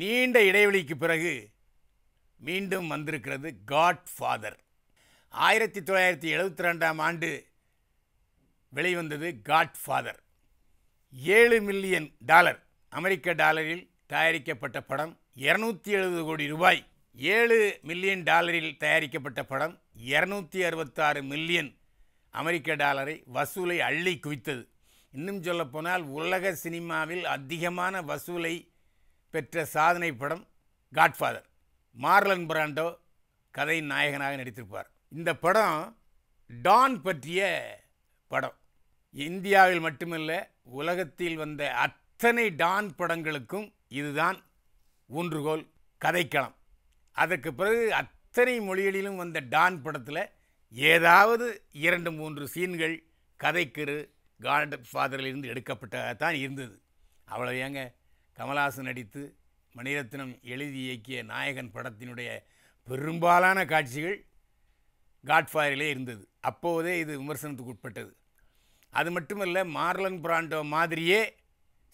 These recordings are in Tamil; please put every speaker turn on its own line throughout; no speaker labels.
நீண்ட இடைவெளிக்கு பிறகு மீண்டும் வந்திருக்கிறது காட் ஃபாதர் ஆயிரத்தி தொள்ளாயிரத்தி எழுபத்தி ரெண்டாம் ஆண்டு வெளிவந்தது காட் ஃபாதர் ஏழு மில்லியன் டாலர் அமெரிக்க டாலரில் தயாரிக்கப்பட்ட படம் இரநூத்தி எழுபது கோடி ரூபாய் ஏழு மில்லியன் டாலரில் தயாரிக்கப்பட்ட படம் இரநூத்தி அறுபத்தாறு மில்லியன் அமெரிக்க டாலரை வசூலை அள்ளி குவித்தது இன்னும் சொல்லப்போனால் உலக சினிமாவில் அதிகமான வசூலை பெற்ற சாதனை படம் காட்ஃபாதர் மார்லன் பிராண்டோ கதை நாயகனாக நடித்திருப்பார் இந்த படம் டான் பற்றிய படம் இந்தியாவில் மட்டுமல்ல உலகத்தில் வந்த அத்தனை டான் படங்களுக்கும் இதுதான் ஊன்றுகோல் கதைக்களம் அதற்கு பிறகு அத்தனை மொழிகளிலும் வந்த டான் படத்தில் ஏதாவது இரண்டு மூன்று சீன்கள் கதைக்கிறு காட் இருந்து எடுக்கப்பட்டதாக தான் இருந்தது அவ்வளோ ஏங்க கமலஹாசன் நடித்து மணிரத்னம் எழுதி இயக்கிய நாயகன் படத்தினுடைய பெரும்பாலான காட்சிகள் காட்ஃபாதரிலே இருந்தது அப்போதே இது விமர்சனத்துக்கு உட்பட்டது அது மட்டுமல்ல மார்லன் பிராண்டோ மாதிரியே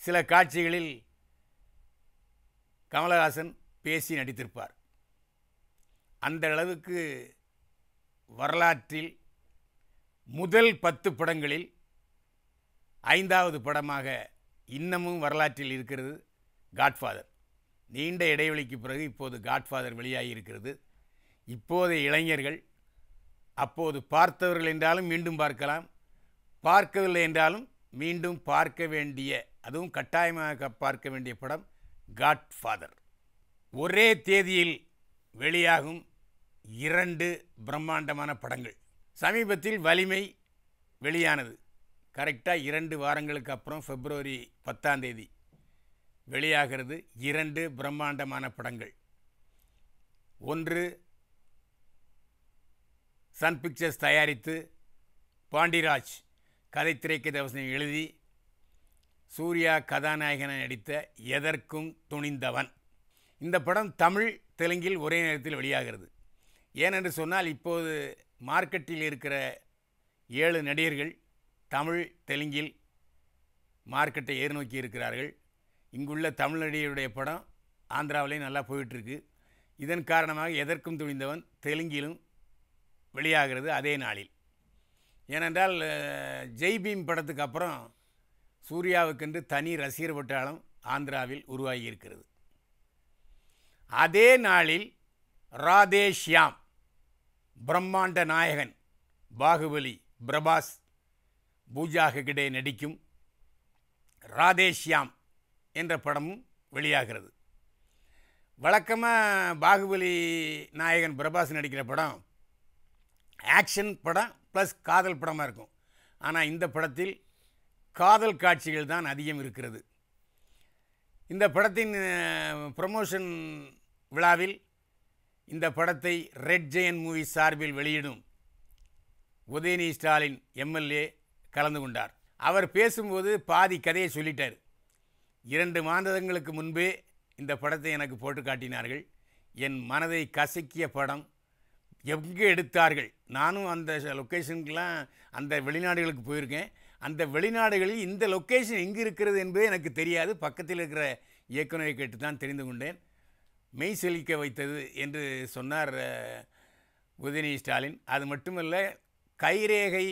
சில காட்சிகளில் கமலஹாசன் பேசி நடித்திருப்பார் அந்த அளவுக்கு வரலாற்றில் முதல் பத்து படங்களில் ஐந்தாவது படமாக இன்னமும் வரலாற்றில் இருக்கிறது காட்ஃபாதர் நீண்ட இடைவெளிக்கு பிறகு இப்போது காட்ஃபாதர் வெளியாகி இருக்கிறது இப்போதைய இளைஞர்கள் அப்போது பார்த்தவர்கள் என்றாலும் மீண்டும் பார்க்கலாம் பார்க்கவில்லை என்றாலும் மீண்டும் பார்க்க வேண்டிய அதுவும் கட்டாயமாக பார்க்க வேண்டிய படம் காட்ஃபாதர் ஒரே தேதியில் வெளியாகும் இரண்டு பிரம்மாண்டமான படங்கள் சமீபத்தில் வலிமை வெளியானது கரெக்டாக இரண்டு வாரங்களுக்கு அப்புறம் பத்தாம் பத்தாந்தேதி வெளியாகிறது இரண்டு பிரம்மாண்டமான படங்கள் ஒன்று சன் பிக்சர்ஸ் தயாரித்து பாண்டிராஜ் கதை திரைக்க அவசியம் எழுதி சூர்யா கதாநாயகனை நடித்த எதற்கும் துணிந்தவன் இந்த படம் தமிழ் தெலுங்கில் ஒரே நேரத்தில் வெளியாகிறது ஏனென்று சொன்னால் இப்போது மார்க்கெட்டில் இருக்கிற ஏழு நடிகர்கள் தமிழ் தெலுங்கில் மார்க்கெட்டை ஏறி நோக்கி இருக்கிறார்கள் இங்குள்ள தமிழ் நடிகருடைய படம் ஆந்திராவிலேயும் நல்லா போயிட்டுருக்கு இதன் காரணமாக எதற்கும் துணிந்தவன் தெலுங்கிலும் வெளியாகிறது அதே நாளில் ஏனென்றால் ஜெய்பீம் படத்துக்கு அப்புறம் சூர்யாவுக்கென்று தனி ரசிகர் பட்டாளம் ஆந்திராவில் உருவாகி இருக்கிறது அதே நாளில் ராதேஷ்யாம் பிரம்மாண்ட நாயகன் பாகுபலி பிரபாஸ் பூஜா நடிக்கும் ராதேஷ்யாம் என்ற படமும் வெளியாகிறது வழக்கமாக பாகுபலி நாயகன் பிரபாஸ் நடிக்கிற படம் ஆக்ஷன் படம் ப்ளஸ் காதல் படமாக இருக்கும் ஆனால் இந்த படத்தில் காதல் காட்சிகள் தான் அதிகம் இருக்கிறது இந்த படத்தின் ப்ரமோஷன் விழாவில் இந்த படத்தை ரெட் ஜெயன் மூவி சார்பில் வெளியிடும் உதயநிதி ஸ்டாலின் எம்எல்ஏ கலந்து கொண்டார் அவர் பேசும்போது பாதி கதையை சொல்லிட்டார் இரண்டு மாதங்களுக்கு முன்பே இந்த படத்தை எனக்கு போட்டு காட்டினார்கள் என் மனதை கசக்கிய படம் எங்கே எடுத்தார்கள் நானும் அந்த லொக்கேஷனுக்கெலாம் அந்த வெளிநாடுகளுக்கு போயிருக்கேன் அந்த வெளிநாடுகளில் இந்த லொக்கேஷன் எங்கே இருக்கிறது என்பது எனக்கு தெரியாது பக்கத்தில் இருக்கிற இயக்குநரை கேட்டு தான் தெரிந்து கொண்டேன் மெய் செழிக்க வைத்தது என்று சொன்னார் உதயநிதி ஸ்டாலின் அது மட்டுமல்ல கைரேகை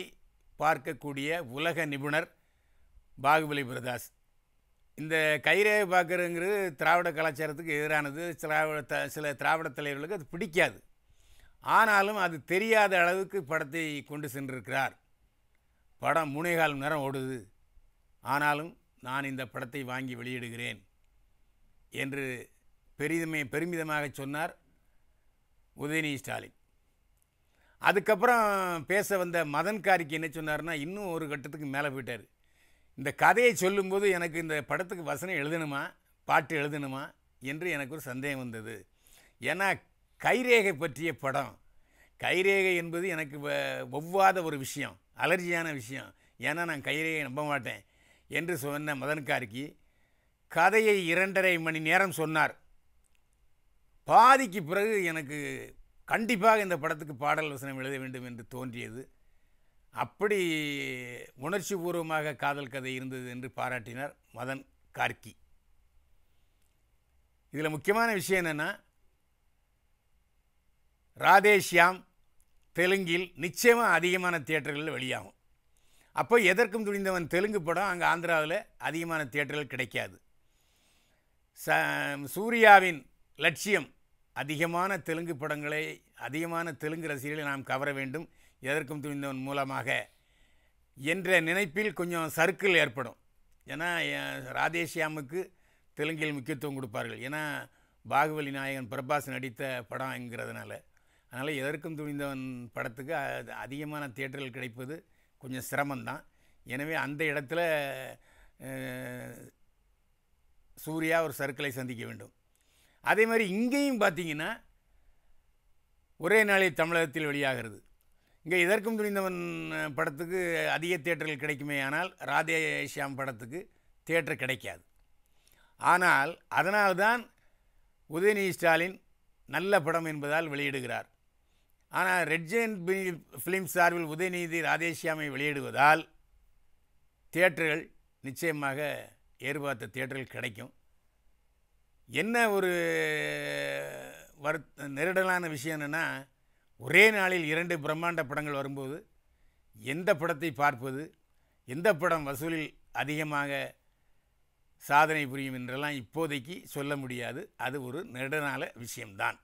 பார்க்கக்கூடிய உலக நிபுணர் பாகுபலி பிரதாஸ் இந்த கைரேகை பார்க்குறங்கிறது திராவிட கலாச்சாரத்துக்கு எதிரானது திராவிட த சில திராவிட தலைவர்களுக்கு அது பிடிக்காது ஆனாலும் அது தெரியாத அளவுக்கு படத்தை கொண்டு சென்றிருக்கிறார் படம் முனைகால் நேரம் ஓடுது ஆனாலும் நான் இந்த படத்தை வாங்கி வெளியிடுகிறேன் என்று பெரிதுமே பெருமிதமாக சொன்னார் உதயநிதி ஸ்டாலின் அதுக்கப்புறம் பேச வந்த மதன் காரிக்கு என்ன சொன்னார்னா இன்னும் ஒரு கட்டத்துக்கு மேலே போயிட்டார் இந்த கதையை சொல்லும்போது எனக்கு இந்த படத்துக்கு வசனம் எழுதணுமா பாட்டு எழுதணுமா என்று எனக்கு ஒரு சந்தேகம் வந்தது ஏன்னா கைரேகை பற்றிய படம் கைரேகை என்பது எனக்கு ஒவ்வாத ஒரு விஷயம் அலர்ஜியான விஷயம் ஏன்னா நான் கைரேகை நம்ப மாட்டேன் என்று சொன்ன மதன் கதையை இரண்டரை மணி நேரம் சொன்னார் பாதிக்கு பிறகு எனக்கு கண்டிப்பாக இந்த படத்துக்கு பாடல் வசனம் எழுத வேண்டும் என்று தோன்றியது அப்படி உணர்ச்சி பூர்வமாக காதல் கதை இருந்தது என்று பாராட்டினார் மதன் கார்கி இதில் முக்கியமான விஷயம் என்னென்னா ராதேஷ்யாம் தெலுங்கில் நிச்சயமாக அதிகமான தியேட்டர்களில் வெளியாகும் அப்போ எதற்கும் துணிந்தவன் தெலுங்கு படம் அங்கே ஆந்திராவில் அதிகமான தியேட்டர்கள் கிடைக்காது ச சூர்யாவின் லட்சியம் அதிகமான தெலுங்கு படங்களை அதிகமான தெலுங்கு ரசிகர்களை நாம் கவர வேண்டும் எதற்கும் துணிந்தவன் மூலமாக என்ற நினைப்பில் கொஞ்சம் சர்க்கிள் ஏற்படும் ஏன்னா ராதேஷியாமுக்கு தெலுங்கில் முக்கியத்துவம் கொடுப்பார்கள் ஏன்னா பாகுபலி நாயகன் பிரபாஸ் நடித்த படம்ங்கிறதுனால அதனால் எதற்கும் துணிந்தவன் படத்துக்கு அதிகமான தியேட்டர்கள் கிடைப்பது கொஞ்சம் சிரமந்தான் எனவே அந்த இடத்துல சூர்யா ஒரு சர்க்கிளை சந்திக்க வேண்டும் அதே மாதிரி இங்கேயும் பார்த்தீங்கன்னா ஒரே நாளில் தமிழகத்தில் வெளியாகிறது இங்கே இதற்கும் துணிந்தவன் படத்துக்கு அதிக தேட்டர்கள் கிடைக்குமே ஆனால் ராதேஷியாம் படத்துக்கு தேட்டர் கிடைக்காது ஆனால் அதனால்தான் உதயநிதி ஸ்டாலின் நல்ல படம் என்பதால் வெளியிடுகிறார் ஆனால் ரெட் ஜெயின் ஃபிலிம் சார்பில் உதயநிதி ராதேஷியாமை வெளியிடுவதால் தேட்டர்கள் நிச்சயமாக ஏற்பார்த்த தேட்டர்கள் கிடைக்கும் என்ன ஒரு வரு நெருடலான விஷயம் என்னென்னா ஒரே நாளில் இரண்டு பிரம்மாண்ட படங்கள் வரும்போது எந்த படத்தை பார்ப்பது எந்த படம் வசூலில் அதிகமாக சாதனை புரியும் என்றெல்லாம் இப்போதைக்கு சொல்ல முடியாது அது ஒரு நெடுநாள விஷயம்தான்